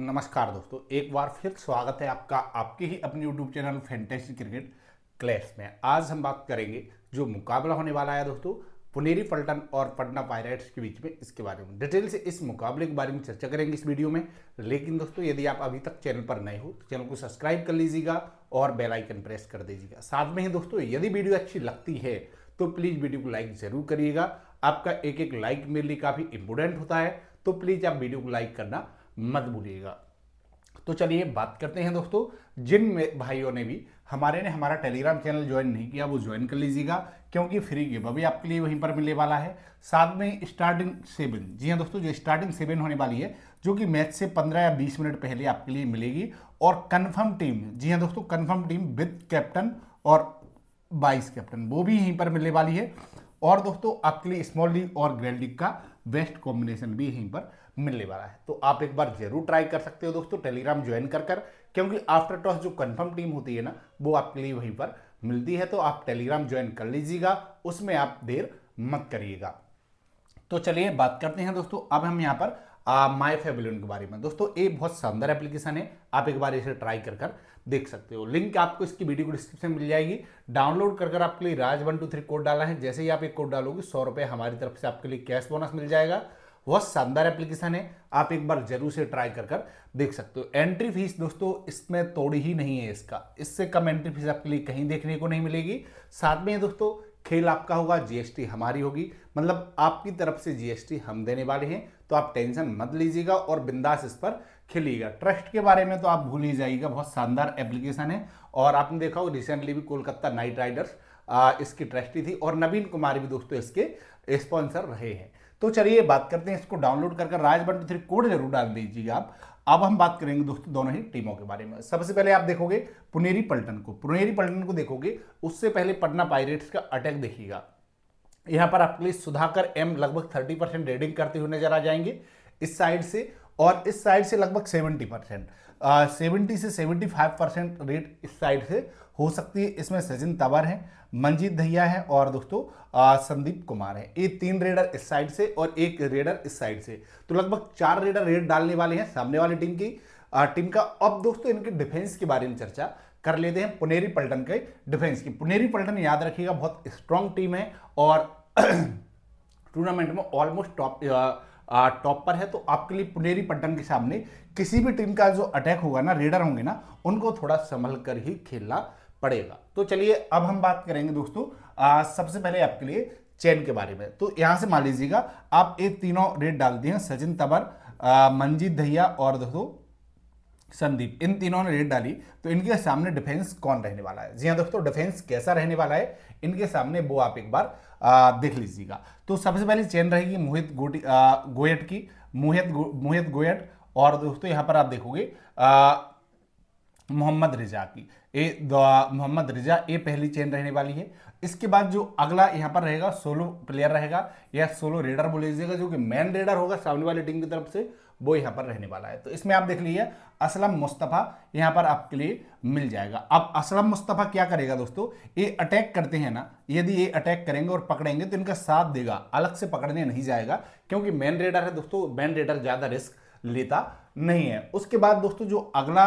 नमस्कार दोस्तों एक बार फिर स्वागत है आपका आपके ही अपने YouTube channel fantasy cricket clash में आज हम बात करेंगे जो मुकाबला होने वाला है दोस्तों पुनेरी पल्टन और पटना पायरेट्स के बीच में इसके बारे में डिटेल से इस मुकाबले के बारे में चर्चा करेंगे इस वीडियो में लेकिन दोस्तों यदि आप अभी तक चैनल पर नए हो तो चैनल को सब्सक्राइब कर लीजिएगा और बेलाइकन प्रेस कर दीजिएगा साथ में ही दोस्तों यदि वीडियो अच्छी लगती है तो प्लीज़ वीडियो को लाइक ज़रूर करिएगा आपका एक एक लाइक मेरे लिए काफ़ी इंपोर्टेंट होता है तो प्लीज़ आप वीडियो को लाइक करना मत भूलिएगा तो चलिए बात करते हैं दोस्तों जिन भाइयों ने भी हमारे ने हमारा टेलीग्राम चैनल ज्वाइन नहीं किया वो ज्वाइन कर लीजिएगा क्योंकि फ्री गिव अभी आपके लिए वहीं पर मिलने वाला है साथ में स्टार्टिंग सेवन जी हाँ दोस्तों जो स्टार्टिंग सेवन होने वाली है जो कि मैच से 15 या 20 मिनट पहले आपके लिए मिलेगी और कन्फर्म टीम जी हाँ दोस्तों कन्फर्म टीम विद कैप्टन और वाइस कैप्टन वो भी यहीं पर मिलने वाली है और दोस्तों आपके लिए स्मॉल लीग और ग्रैंड लीग का बेस्ट कॉम्बिनेशन भी यहीं पर मिलने वाला है तो आप एक बार जरूर ट्राई कर सकते हो दोस्तों टेलीग्राम ज्वाइन कर कर क्योंकि आफ्टर टॉस जो कंफर्म टीम होती है ना वो आपके लिए वहीं पर मिलती है तो आप टेलीग्राम ज्वाइन कर लीजिएगा उसमें आप देर मत करिएगा तो चलिए बात करते हैं दोस्तों अब हम यहाँ पर माई फेबलून के बारे में दोस्तों ये बहुत शानदार एप्लीकेशन है आप एक बार इसे ट्राई कर कर देख सकते हो लिंक आपको इसकी वीडियो को डिस्क्रिप्शन में मिल जाएगी डाउनलोड कर कर आपके लिए Raj one two three code डाला है जैसे ही आप एक कोड डालोगे सौ रुपये हमारी तरफ से आपके लिए कैश बोनस मिल जाएगा बहुत शानदार एप्लीकेशन है आप एक बार जरूर से ट्राई कर कर देख सकते हो एंट्री फीस दोस्तों इसमें तोड़ी ही नहीं है इसका इससे कम एंट्री फीस आपके लिए कहीं देखने को नहीं मिलेगी साथ में दोस्तों खेल आपका होगा जीएसटी हमारी होगी मतलब आपकी तरफ से जीएसटी हम देने वाले हैं तो आप टेंशन मत लीजिएगा और बिंदास इस पर खेलिएगा ट्रस्ट के बारे में तो आप भूल ही जाइएगा बहुत शानदार एप्लीकेशन है और आपने देखा हो रिसेंटली भी कोलकाता नाइट राइडर्स इसकी ट्रस्टी थी और नवीन कुमार भी दोस्तों इसके स्पॉन्सर रहे हैं तो चलिए बात करते हैं इसको डाउनलोड कर राज वन थ्री कोड जरूर डाल दीजिए आप अब हम बात करेंगे दोस्तों दोनों ही टीमों के बारे में सबसे पहले आप देखोगे पुनेरी पल्टन को पुनेरी पल्टन को देखोगे उससे पहले पटना पायरेट्स का अटैक देखिएगा यहां पर आपके लिए सुधाकर एम लगभग थर्टी परसेंट रेडिंग करते हुए नजर आ जाएंगे इस साइड से और इस साइड से लगभग सेवेंटी परसेंट सेवेंटी से सेवेंटी फाइव परसेंट रेट इस साइड से हो सकती है इसमें सचिन तंवर है मंजीत दहिया है और दोस्तों संदीप कुमार है ये तीन रेडर इस साइड से और एक रेडर इस साइड से तो लगभग चार रेडर रेड डालने वाले हैं सामने वाली टीम की टीम का अब दोस्तों इनके डिफेंस के बारे में चर्चा कर लेते हैं पुनेरी पल्टन के डिफेंस की पुनेरी पल्टन याद रखिएगा बहुत स्ट्रांग टीम है और टूर्नामेंट में ऑलमोस्ट टॉप टॉप पर है तो आपके लिए पुनेरी पल्टन के सामने किसी भी टीम का जो अटैक होगा ना रेडर होंगे ना उनको थोड़ा संभल कर ही खेलना पड़ेगा तो चलिए अब हम बात करेंगे दोस्तों आ, सबसे पहले आपके लिए चैन के बारे में तो यहां से मान लीजिएगा आप ये तीनों रेट डाल दिए हैं सचिन तबर मनजीत दहिया और दोस्तों संदीप इन तीनों ने रेट डाली तो इनके सामने डिफेंस कौन रहने वाला है जी हाँ दोस्तों डिफेंस कैसा रहने वाला है इनके सामने वो आप एक बार आ, देख लीजिएगा तो सबसे पहले चैन रहेगी मोहित गोटी गोयट की मोहित मोहित गोयट और दोस्तों यहां पर आप देखोगे मोहम्मद रिजा की ए मोहम्मद रिजा ये पहली चेन रहने वाली है इसके बाद जो अगला यहाँ पर रहेगा सोलो प्लेयर रहेगा या सोलो रेडर बोल लीजिएगा जो कि मैन रेडर होगा सामने वाली टीम की तरफ से वो यहाँ पर रहने वाला है तो इसमें आप देख लीजिए असलम मुस्तफ़ा यहाँ पर आपके लिए मिल जाएगा अब असलम मुस्तफ़ा क्या करेगा दोस्तों ये अटैक करते हैं ना यदि ये अटैक करेंगे और पकड़ेंगे तो इनका साथ देगा अलग से पकड़ने नहीं जाएगा क्योंकि मैन रेडर है दोस्तों मैन रेडर ज़्यादा रिस्क लेता नहीं है उसके बाद दोस्तों जो अगला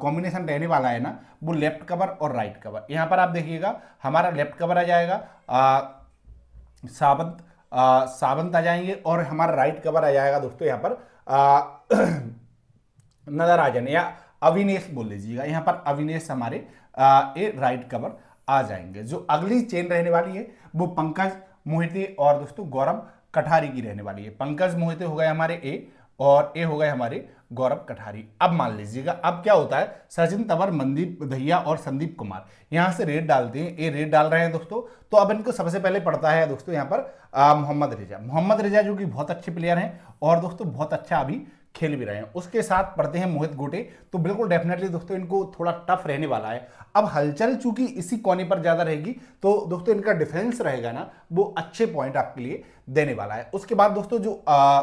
कॉम्बिनेशन रहने वाला है ना वो लेफ्ट कवर और राइट कवर यहाँ पर आप देखिएगा हमारा लेफ्ट कवर आ जाएगा आ, सावंत आ, सावंत आ जाएंगे और हमारा राइट कवर आ जाएगा दोस्तों यहाँ पर नजर या अविनेश बोल लीजिएगा यहाँ पर अविनेश हमारे आ, ए राइट कवर आ जाएंगे जो अगली चेन रहने वाली है वो पंकज मोहिते और दोस्तों गौरव कठारी की रहने वाली है पंकज मोहिते हो गए हमारे ए और ये हो गए हमारे गौरव कठारी अब मान लीजिएगा अब क्या होता है सचिन तंवर मनदीप दहिया और संदीप कुमार यहाँ से रेड डालते हैं ये रेड डाल रहे हैं दोस्तों तो अब इनको सबसे पहले पड़ता है दोस्तों यहाँ पर मोहम्मद रिजा मोहम्मद रिजा जो कि बहुत अच्छे प्लेयर हैं और दोस्तों बहुत अच्छा अभी खेल भी रहे हैं उसके साथ पढ़ते हैं मोहित गोटे तो बिल्कुल डेफिनेटली दोस्तों इनको थोड़ा टफ रहने वाला है अब हलचल चूंकि इसी कोने पर ज़्यादा रहेगी तो दोस्तों इनका डिफेंस रहेगा ना वो अच्छे पॉइंट आपके लिए देने वाला है उसके बाद दोस्तों जो आ,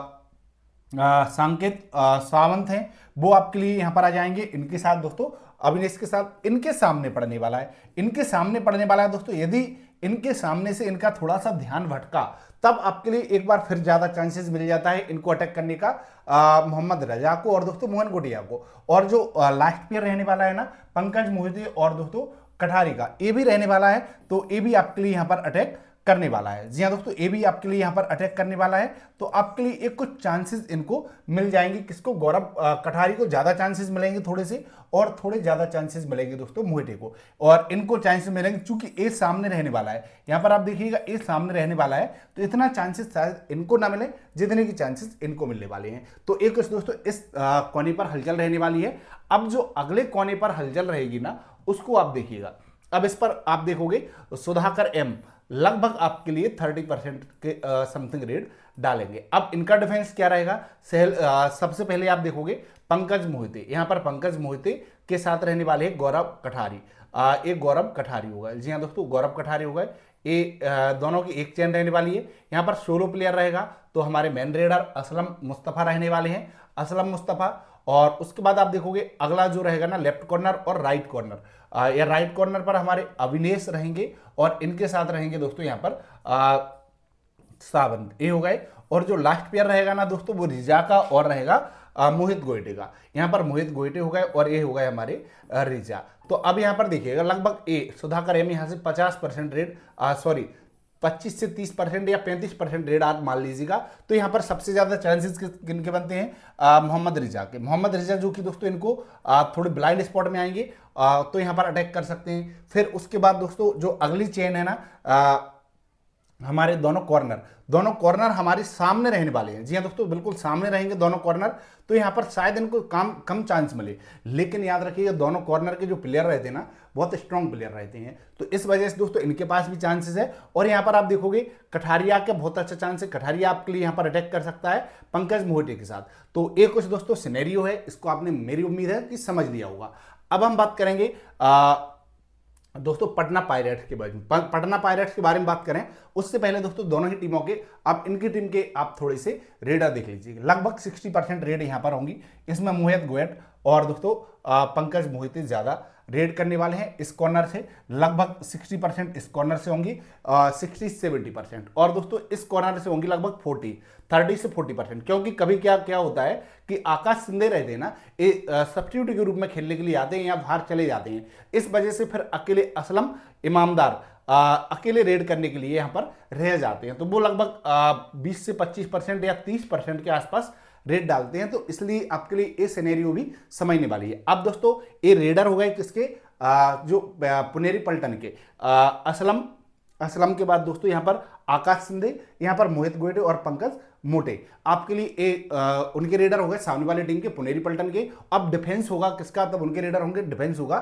सांकेत सावंत हैं वो आपके लिए यहाँ पर आ जाएंगे इनके साथ दोस्तों अविनेश के साथ इनके सामने पड़ने वाला है इनके सामने पड़ने वाला है दोस्तों यदि इनके सामने से इनका थोड़ा सा ध्यान भटका तब आपके लिए एक बार फिर ज़्यादा चांसेस मिल जाता है इनको अटैक करने का मोहम्मद रजा को और दोस्तों मोहन गोटिया को और जो लास्ट पेयर रहने वाला है ना पंकज मोहिते और दोस्तों कठारी का ये भी रहने वाला है तो ये भी आपके लिए यहाँ पर अटैक करने वाला है जी हाँ दोस्तों ए भी आपके लिए यहाँ पर अटैक करने वाला है तो आपके लिए एक कुछ चांसेस इनको मिल जाएंगे किसको गौरव कठारी को ज़्यादा चांसेस मिलेंगे थोड़े से और थोड़े ज़्यादा चांसेस मिलेंगे दोस्तों मोहटे को और इनको चांसेस मिलेंगे चूंकि ए सामने रहने वाला है यहाँ पर आप देखिएगा ए सामने रहने वाला है तो इतना चांसेस शायद इनको ना मिले जितने की चांसेस इनको मिलने वाले हैं तो एक कुछ दोस्तों इस कोने पर हलचल रहने वाली है अब जो अगले कोने पर हलचल रहेगी ना उसको आप देखिएगा अब इस पर आप देखोगे सुधाकर एम लगभग आपके लिए थर्टी परसेंट के समथिंग रेट डालेंगे अब इनका डिफेंस क्या रहेगा सहल सबसे पहले आप देखोगे पंकज मोहिते यहाँ पर पंकज मोहिते के साथ रहने वाले हैं गौरव कठारी आ, एक गौरव कठारी होगा जी हाँ दोस्तों गौरव कठारी होगा ये दोनों की एक चैन रहने वाली है यहाँ पर सोलो प्लेयर रहेगा तो हमारे मैन रेडर असलम मुस्तफ़ा रहने वाले हैं असलम मुस्तफ़ा और उसके बाद आप देखोगे अगला जो रहेगा ना लेफ्ट कॉर्नर और राइट कॉर्नर या राइट कॉर्नर पर हमारे अविनेश रहेंगे और इनके साथ रहेंगे दोस्तों यहाँ पर सावंत ये हो गए और जो लास्ट पेयर रहेगा ना दोस्तों वो रिजा का और रहेगा मोहित गोयटे का यहाँ पर मोहित गोयटे हो गए और ये हो गए हमारे रिजा तो अब यहाँ पर देखिएगा लगभग ए सुधाकर एम यहाँ से 50 परसेंट रेट सॉरी 25 से 30 परसेंट या 35 परसेंट रेट आप मान लीजिएगा तो यहाँ पर सबसे ज़्यादा चांसेस किन के बनते हैं मोहम्मद रिजा के मोहम्मद रिजा जो कि दोस्तों इनको आ, थोड़े ब्लाइंड स्पॉट में आएंगे आ, तो यहाँ पर अटैक कर सकते हैं फिर उसके बाद दोस्तों जो अगली चेन है ना आ, हमारे दोनों कॉर्नर दोनों कॉर्नर हमारे सामने रहने वाले हैं जी हाँ दोस्तों बिल्कुल सामने रहेंगे दोनों कॉर्नर तो यहाँ पर शायद इनको काम कम चांस मिले लेकिन याद रखिए दोनों कॉर्नर के जो प्लेयर रहते हैं ना बहुत स्ट्रांग प्लेयर रहते हैं तो इस वजह से दोस्तों इनके पास भी चांसेस है और यहाँ पर आप देखोगे कठारिया के बहुत अच्छा चांस है कठारिया आपके लिए यहाँ पर अटैक कर सकता है पंकज मोहटे के साथ तो ये कुछ दोस्तों सिनेरियो है इसको आपने मेरी उम्मीद है कि समझ लिया होगा अब हम बात करेंगे दोस्तों पटना पायरेट्स के बारे में पटना पायरेट्स के बारे में बात करें उससे पहले दोस्तों दोनों ही टीमों के आप इनकी टीम के आप थोड़े से रेडा देख लीजिए लगभग 60 परसेंट रेड यहाँ पर होंगी इसमें मोहित गोयट और दोस्तों पंकज मोहित ज़्यादा रेड करने वाले हैं इस कॉर्नर से लगभग 60 परसेंट इस कॉर्नर से होंगी सिक्सटी सेवेंटी परसेंट और दोस्तों इस कॉर्नर से होंगी लगभग 40 30 से 40 परसेंट क्योंकि कभी क्या क्या होता है कि आकाश सिंधे रहते हैं ना सब्सिट्यूट के रूप में खेलने के लिए आते हैं या बाहर चले जाते हैं इस वजह से फिर अकेले असलम इमामदार आ, अकेले रेड करने के लिए यहाँ पर रह जाते हैं तो वो लगभग बीस से पच्चीस परसेंट या तीस परसेंट के आसपास रेड डालते हैं तो इसलिए आपके लिए ये सिनेरियो भी समझने वाली है अब दोस्तों ये रेडर हो गए किसके आ, जो पुनेरी पलटन के आ, असलम असलम के बाद दोस्तों यहाँ पर आकाश सिंधे यहाँ पर मोहित गोयटे और पंकज मोटे आपके लिए ए, आ, उनके रेडर हो गए सामने वाली टीम के पुनेरी पलटन के अब डिफेंस होगा किसका तब उनके रेडर होंगे डिफेंस होगा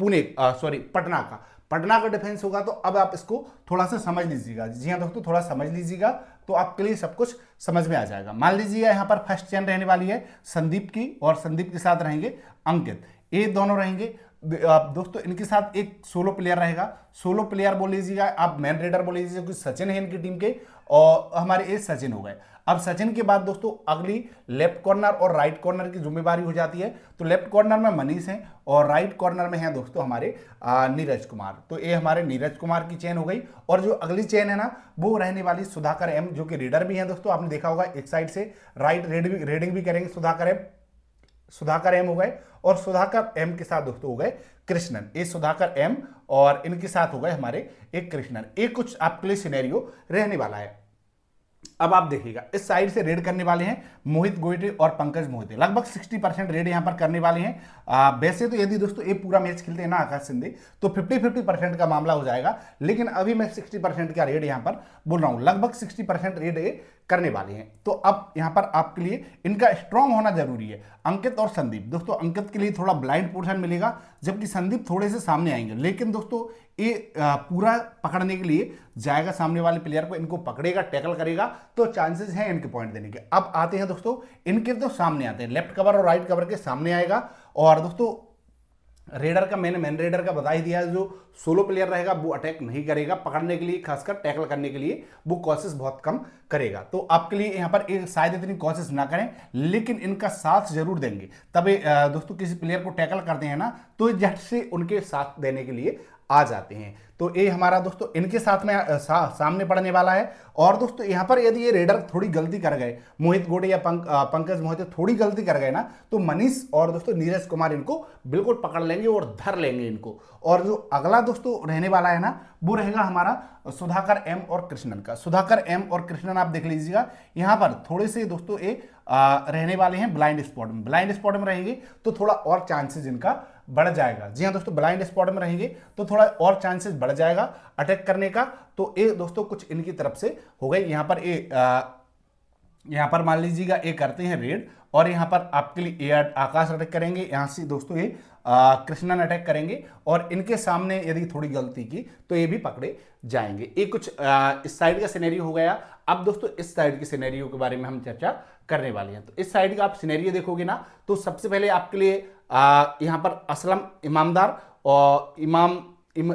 पुणे सॉरी पटना का पटना का डिफेंस होगा तो अब आप इसको थोड़ा सा समझ लीजिएगा जी हाँ दोस्तों थोड़ा समझ लीजिएगा तो आपके लिए सब कुछ समझ में आ जाएगा मान लीजिए यहाँ पर फर्स्ट चैन रहने वाली है संदीप की और संदीप के साथ रहेंगे अंकित ये दोनों रहेंगे आप दोस्तों इनके साथ एक सोलो प्लेयर रहेगा सोलो प्लेयर बोल लीजिएगा आप मैन रेडर बोल लीजिएगा सचिन है इनकी टीम के और हमारे ए सचिन हो गए अब सचिन के बाद दोस्तों अगली लेफ्ट कॉर्नर और राइट कॉर्नर की जिम्मेवारी हो जाती है तो लेफ्ट कॉर्नर में मनीष हैं और राइट कॉर्नर में हैं दोस्तों हमारे नीरज कुमार तो ये हमारे नीरज कुमार की चेन हो गई और जो अगली चेन है ना वो रहने वाली सुधाकर एम जो कि रीडर भी हैं दोस्तों आपने देखा होगा एक साइड से राइट रेडिंग भी करेंगे सुधाकर एम सुधाकर एम हो गए और सुधाकर एम के साथ दोस्तों हो गए कृष्णन ए सुधाकर एम और इनके साथ हो गए हमारे एक कृष्णन एक कुछ आपके लिए सिनेरियो रहने वाला है अब आप देखिएगा इस साइड से रेड करने वाले हैं मोहित गोयटे और पंकज मोहिते लगभग 60 परसेंट रेड यहां पर करने वाले हैं आ, वैसे तो यदि दोस्तों ये पूरा मैच खेलते हैं ना आकाश सिंधे तो 50 50 परसेंट का मामला हो जाएगा लेकिन अभी मैं 60 परसेंट का रेड यहां पर बोल रहा हूं लगभग 60 परसेंट रेड करने वाले हैं तो अब यहाँ पर आपके लिए इनका स्ट्रांग होना जरूरी है अंकित और संदीप दोस्तों अंकित के लिए थोड़ा ब्लाइंड पोर्शन मिलेगा जबकि संदीप थोड़े से सामने आएंगे लेकिन दोस्तों ये पूरा पकड़ने के लिए जाएगा सामने वाले प्लेयर को इनको पकड़ेगा टैकल करेगा तो चांसेस हैं इनके पॉइंट देने के अब आते हैं दोस्तों इनके तो सामने आते हैं लेफ्ट कवर और राइट कवर के सामने आएगा और दोस्तों रेडर का मैंने मैन रेडर का बता ही दिया जो सोलो प्लेयर रहेगा वो अटैक नहीं करेगा पकड़ने के लिए खासकर टैकल करने के लिए वो कोशिश बहुत कम करेगा तो आपके लिए यहाँ पर शायद इतनी कोशिश ना करें लेकिन इनका साथ जरूर देंगे तभी दोस्तों किसी प्लेयर को टैकल करते हैं ना तो जट से उनके साथ देने के लिए आ जाते हैं तो ये हमारा दोस्तों इनके साथ में सा, सामने पड़ने वाला है और दोस्तों यहाँ पर यदि ये रेडर थोड़ी गलती कर गए मोहित गोडे या पंक, पंकज मोहित थोड़ी गलती कर गए ना तो मनीष और दोस्तों नीरज कुमार इनको बिल्कुल पकड़ लेंगे और धर लेंगे इनको और जो अगला दोस्तों रहने वाला है ना वो रहेगा हमारा सुधाकर एम और कृष्णन का सुधाकर एम और कृष्णन आप देख लीजिएगा यहाँ पर थोड़े से दोस्तों ये रहने वाले हैं ब्लाइंड स्पॉट में ब्लाइंड स्पॉट में रहेंगे तो थोड़ा और चांसेस इनका बढ़ जाएगा जी हाँ दोस्तों ब्लाइंड स्पॉट में रहेंगे तो थोड़ा और चांसेस बढ़ जाएगा अटैक करने का तो ये दोस्तों कुछ इनकी तरफ से हो गई यहाँ पर ये यहाँ पर मान लीजिएगा ये करते हैं रेड और यहाँ पर आपके लिए ए आकाश अटैक करेंगे यहाँ से दोस्तों ये कृष्णन अटैक करेंगे और इनके सामने यदि थोड़ी गलती की तो ये भी पकड़े जाएंगे ये कुछ आ, इस साइड का सिनेरियो हो गया अब दोस्तों इस साइड के सिनेरियो के बारे में हम चर्चा करने वाले हैं तो इस साइड का आप सिनेरियो देखोगे ना तो सबसे पहले आपके लिए यहाँ पर असलम इमामदार और इमाम इम,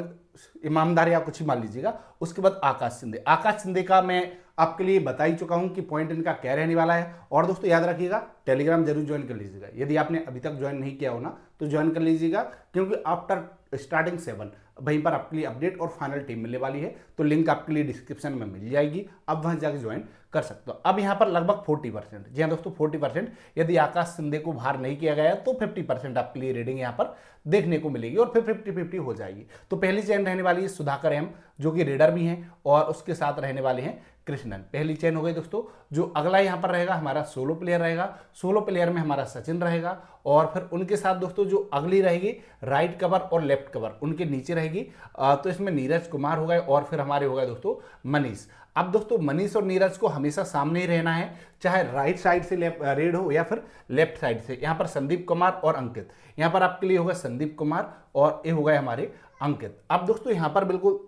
इमामदार या कुछ ही मान लीजिएगा उसके बाद आकाश सिंधे आकाश सिंधे का मैं आपके लिए बता ही चुका हूं कि पॉइंट इनका क्या रहने वाला है और दोस्तों याद रखिएगा टेलीग्राम जरूर ज्वाइन कर लीजिएगा यदि आपने अभी तक ज्वाइन नहीं किया हो ना तो ज्वाइन कर लीजिएगा क्योंकि आफ्टर स्टार्टिंग सेवन वहीं पर आपके लिए अपडेट और फाइनल टीम मिलने वाली है तो लिंक आपके लिए डिस्क्रिप्शन में मिल जाएगी अब वहां जाकर ज्वाइन कर सकते हो अब यहां पर लगभग 40 परसेंट जी हाँ दोस्तों 40 परसेंट यदि आकाश सिंधे को बाहर नहीं किया गया तो 50 परसेंट आपके लिए रीडिंग यहां पर देखने को मिलेगी और फिर फिफ्टी फिफ्टी हो जाएगी तो पहली चैन रहने वाली है सुधाकर एम जो कि रीडर भी हैं और उसके साथ रहने वाले हैं कृष्णन पहली चैन हो गई दोस्तों जो अगला यहाँ पर रहेगा हमारा सोलो प्लेयर रहेगा सोलो प्लेयर में हमारा सचिन रहेगा और फिर उनके साथ दोस्तों जो अगली रहेगी राइट कवर और लेफ्ट कवर उनके नीचे रहेगी तो इसमें नीरज कुमार हो गए और फिर हमारे हो गए दोस्तों मनीष अब दोस्तों मनीष और नीरज को हमेशा सामने ही रहना है चाहे राइट साइड से रेड हो या फिर लेफ्ट साइड से यहाँ पर संदीप कुमार और अंकित यहाँ पर आपके लिए होगा संदीप कुमार और ये हो गए हमारे अंकित अब दोस्तों यहाँ पर बिल्कुल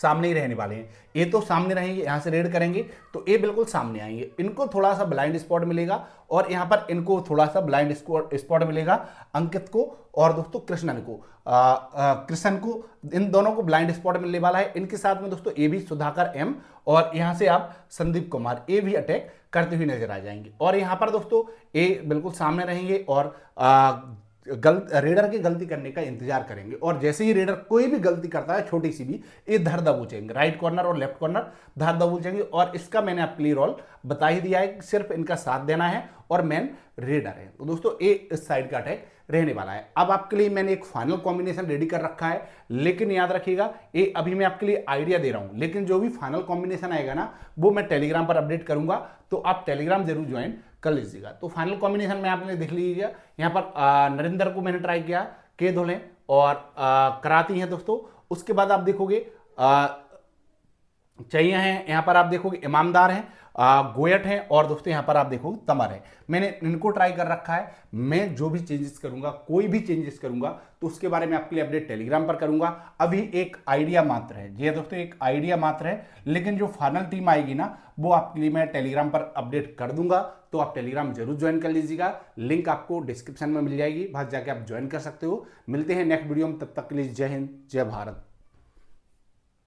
सामने ही रहने वाले हैं ये तो सामने रहेंगे यहाँ से रेड करेंगे तो ये बिल्कुल सामने आएंगे इनको थोड़ा सा ब्लाइंड स्पॉट मिलेगा और यहाँ पर इनको थोड़ा सा ब्लाइंड स्पॉट मिलेगा अंकित को और दोस्तों कृष्णन को कृष्णन को इन दोनों को ब्लाइंड स्पॉट मिलने वाला है इनके साथ में दोस्तों ए भी सुधाकर एम और यहाँ से आप संदीप कुमार ए भी अटैक करते हुए नजर आ जाएंगे और यहाँ पर दोस्तों ए बिल्कुल सामने रहेंगे और गलत रेडर की गलती करने का इंतजार करेंगे और जैसे ही रेडर कोई भी गलती करता है छोटी सी भी ये धर दबूचेंगे राइट कॉर्नर और लेफ्ट कॉर्नर धर दबूचेंगे और इसका मैंने आप क्लियर ऑल बता ही दिया है सिर्फ इनका साथ देना है और मैन रेडर है तो दोस्तों ये इस साइड का अटैक रहने वाला है अब आपके लिए मैंने एक फाइनल कॉम्बिनेशन रेडी कर रखा है लेकिन याद रखिएगा ये अभी मैं आपके लिए आइडिया दे रहा हूँ लेकिन जो भी फाइनल कॉम्बिनेशन आएगा ना वो मैं टेलीग्राम पर अपडेट करूंगा तो आप टेलीग्राम जरूर ज्वाइन कर लीजिएगा तो फाइनल कॉम्बिनेशन में आपने देख लीजिएगा यहाँ पर नरेंद्र को मैंने ट्राई किया के धोले और आ, कराती हैं दोस्तों उसके बाद आप देखोगे चाहिए हैं यहाँ पर आप देखोगे इमामदार हैं गोयट हैं और दोस्तों यहाँ पर आप देखोगे तमर है मैंने इनको ट्राई कर रखा है मैं जो भी चेंजेस करूंगा कोई भी चेंजेस करूंगा तो उसके बारे में आपके लिए अपडेट टेलीग्राम पर करूंगा अभी एक आइडिया मात्र है जी हाँ दोस्तों एक आइडिया मात्र है लेकिन जो फाइनल टीम आएगी ना वो आपके लिए मैं टेलीग्राम पर अपडेट कर दूंगा तो आप टेलीग्राम जरूर ज्वाइन कर लीजिएगा लिंक आपको डिस्क्रिप्शन में मिल जाएगी वहाँ जाके आप ज्वाइन कर सकते हो मिलते हैं नेक्स्ट वीडियो में तब तक के लिए जय हिंद जय भारत